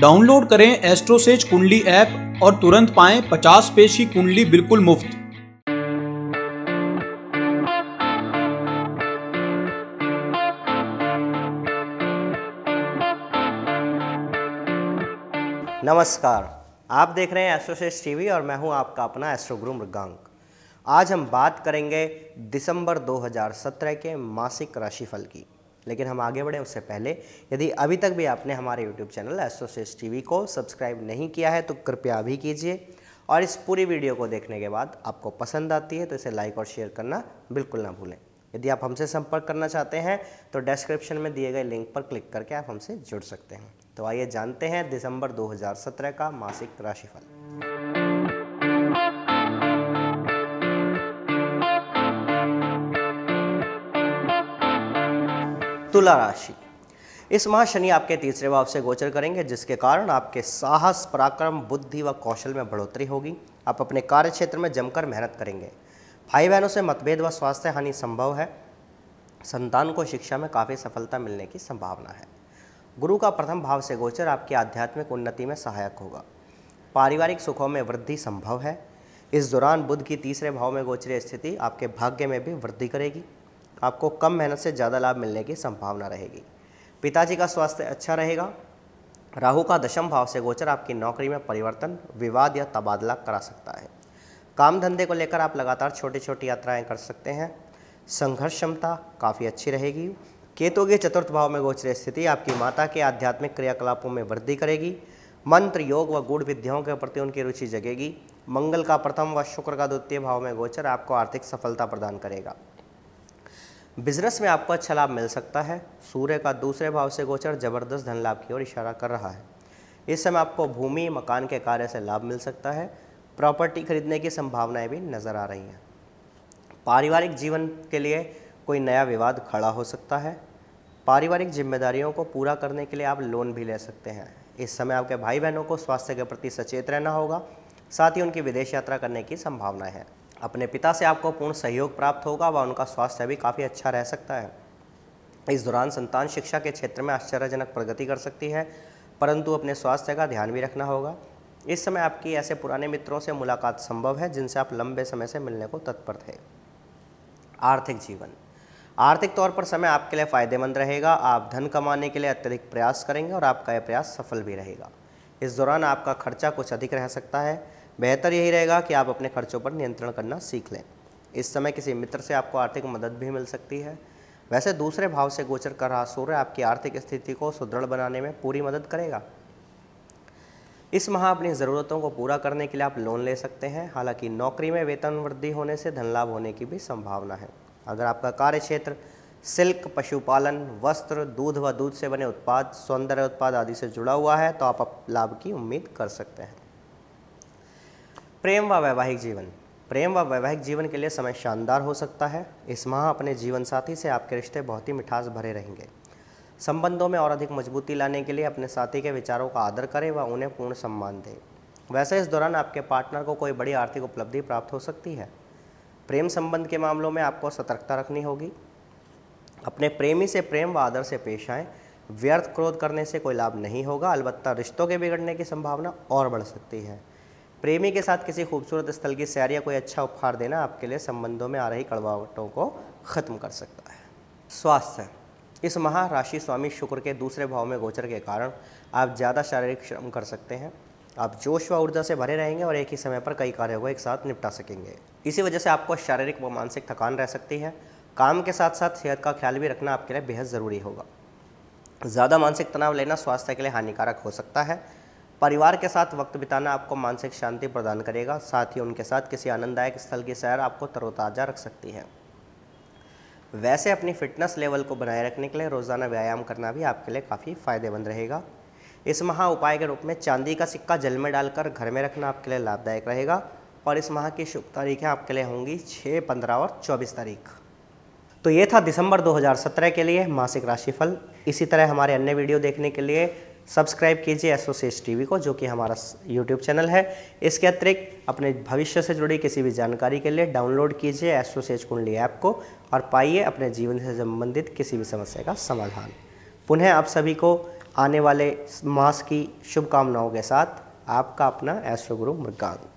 download करें एस्ट्रोसेज कुंडली app और तुरंत पाएं 50 पेज की कुंडली बिल्कुल मुफ्त नमस्कार आप देख रहे हैं एस्ट्रोसेज टीवी और मैं हूं आपका अपना एस्ट्रोगुरु मृगांक आज हम बात करेंगे दिसंबर 2017 के मासिक राशिफल की लेकिन हम आगे बढ़ें उससे पहले यदि अभी तक भी आपने हमारे यूट्यूब चैनल टी टीवी को सब्सक्राइब नहीं किया है तो कृपया अभी कीजिए और इस पूरी वीडियो को देखने के बाद आपको पसंद आती है तो इसे लाइक और शेयर करना बिल्कुल ना भूलें यदि आप हमसे संपर्क करना चाहते हैं तो डिस्क्रिप्शन में दिए गए लिंक पर क्लिक करके आप हमसे जुड़ सकते हैं तो आइए जानते हैं दिसंबर 2017 का मासिक राशिफल तुला राशि इस माह शनि आपके तीसरे भाव से गोचर करेंगे जिसके कारण आपके साहस पराक्रम बुद्धि व कौशल में बढ़ोतरी होगी आप अपने कार्य क्षेत्र में जमकर मेहनत करेंगे भाई बहनों से मतभेद व स्वास्थ्य हानि संभव है संतान को शिक्षा में काफ़ी सफलता मिलने की संभावना है गुरु का प्रथम भाव से गोचर आपकी आध्यात्मिक उन्नति में सहायक होगा पारिवारिक सुखों में वृद्धि संभव है इस दौरान बुद्ध की तीसरे भाव में गोचरी स्थिति आपके भाग्य में भी वृद्धि करेगी आपको कम मेहनत से ज़्यादा लाभ मिलने की संभावना रहेगी पिताजी का स्वास्थ्य अच्छा रहेगा राहु का दशम भाव से गोचर आपकी नौकरी में परिवर्तन विवाद या तबादला करा सकता है काम धंधे को लेकर आप लगातार छोटी छोटी यात्राएं कर सकते हैं संघर्ष क्षमता काफ़ी अच्छी रहेगी केतु के चतुर्थ भाव में गोचर स्थिति आपकी माता के आध्यात्मिक क्रियाकलापों में वृद्धि करेगी मंत्र योग व गुढ़ विद्याओं के प्रति उनकी रुचि जगेगी मंगल का प्रथम व शुक्र का द्वितीय भाव में गोचर आपको आर्थिक सफलता प्रदान करेगा बिजनेस में आपको अच्छा लाभ मिल सकता है सूर्य का दूसरे भाव से गोचर जबरदस्त धन लाभ की ओर इशारा कर रहा है इस समय आपको भूमि मकान के कार्य से लाभ मिल सकता है प्रॉपर्टी खरीदने की संभावनाएं भी नज़र आ रही हैं पारिवारिक जीवन के लिए कोई नया विवाद खड़ा हो सकता है पारिवारिक जिम्मेदारियों को पूरा करने के लिए आप लोन भी ले सकते हैं इस समय आपके भाई बहनों को स्वास्थ्य के प्रति सचेत रहना होगा साथ ही उनकी विदेश यात्रा करने की संभावना है अपने पिता से आपको पूर्ण सहयोग प्राप्त होगा व उनका स्वास्थ्य भी काफ़ी अच्छा रह सकता है इस दौरान संतान शिक्षा के क्षेत्र में आश्चर्यजनक प्रगति कर सकती है परंतु अपने स्वास्थ्य का ध्यान भी रखना होगा इस समय आपकी ऐसे पुराने मित्रों से मुलाकात संभव है जिनसे आप लंबे समय से मिलने को तत्पर थे आर्थिक जीवन आर्थिक तौर पर समय आपके लिए फ़ायदेमंद रहेगा आप धन कमाने के लिए अत्यधिक प्रयास करेंगे और आपका यह प्रयास सफल भी रहेगा इस दौरान आपका खर्चा कुछ अधिक रह सकता है बेहतर यही रहेगा कि आप अपने खर्चों पर नियंत्रण करना सीख लें इस समय किसी मित्र से आपको आर्थिक मदद भी मिल सकती है वैसे दूसरे भाव से गोचर कर रहा सूर्य आपकी आर्थिक स्थिति को सुदृढ़ बनाने में पूरी मदद करेगा इस माह अपनी ज़रूरतों को पूरा करने के लिए आप लोन ले सकते हैं हालांकि नौकरी में वेतन वृद्धि होने से धन लाभ होने की भी संभावना है अगर आपका कार्य क्षेत्र सिल्क पशुपालन वस्त्र दूध व दूध से बने उत्पाद सौंदर्य उत्पाद आदि से जुड़ा हुआ है तो आप लाभ की उम्मीद कर सकते हैं प्रेम व वैवाहिक जीवन प्रेम व वैवाहिक जीवन के लिए समय शानदार हो सकता है इस माह अपने जीवन साथी से आपके रिश्ते बहुत ही मिठास भरे रहेंगे संबंधों में और अधिक मजबूती लाने के लिए अपने साथी के विचारों का आदर करें व उन्हें पूर्ण सम्मान दें वैसे इस दौरान आपके पार्टनर को कोई बड़ी आर्थिक उपलब्धि प्राप्त हो सकती है प्रेम संबंध के मामलों में आपको सतर्कता रखनी होगी अपने प्रेमी से प्रेम व आदर से पेश आएँ व्यर्थ क्रोध करने से कोई लाभ नहीं होगा अलबत्ता रिश्तों के बिगड़ने की संभावना और बढ़ सकती है प्रेमी के साथ किसी खूबसूरत स्थल की सैर या कोई अच्छा उपहार देना आपके लिए संबंधों में आ रही कड़वावटों को ख़त्म कर सकता है स्वास्थ्य इस माह राशि स्वामी शुक्र के दूसरे भाव में गोचर के कारण आप ज़्यादा शारीरिक श्रम कर सकते हैं आप जोश व ऊर्जा से भरे रहेंगे और एक ही समय पर कई कार्यों को एक साथ निपटा सकेंगे इसी वजह से आपको शारीरिक व मानसिक थकान रह सकती है काम के साथ साथ सेहत का ख्याल भी रखना आपके लिए बेहद ज़रूरी होगा ज़्यादा मानसिक तनाव लेना स्वास्थ्य के लिए हानिकारक हो सकता है परिवार के साथ वक्त बिताना आपको मानसिक शांति प्रदान करेगा साथ ही उनके साथ किसी आनंददायक स्थल की सैर आपको तरोताज़ा रख सकती है वैसे अपनी फिटनेस लेवल को बनाए रखने के लिए रोज़ाना व्यायाम करना भी आपके लिए काफ़ी फ़ायदेमंद रहेगा इस माह उपाय के रूप में चांदी का सिक्का जल में डालकर घर में रखना आपके लिए लाभदायक रहेगा और इस माह की शुभ तारीखें आपके लिए होंगी छः पंद्रह और चौबीस तारीख तो ये था दिसंबर 2017 के लिए मासिक राशिफल इसी तरह हमारे अन्य वीडियो देखने के लिए सब्सक्राइब कीजिए एसोसिएट्स टीवी को जो कि हमारा यूट्यूब चैनल है इसके अतिरिक्त अपने भविष्य से जुड़ी किसी भी जानकारी के लिए डाउनलोड कीजिए एसोसिएट्स कुंडली ऐप को और पाइए अपने जीवन से संबंधित किसी भी समस्या का समाधान पुनः आप सभी को आने वाले मास की शुभकामनाओं के साथ आपका अपना एस्ट्रो गुरु मृगांक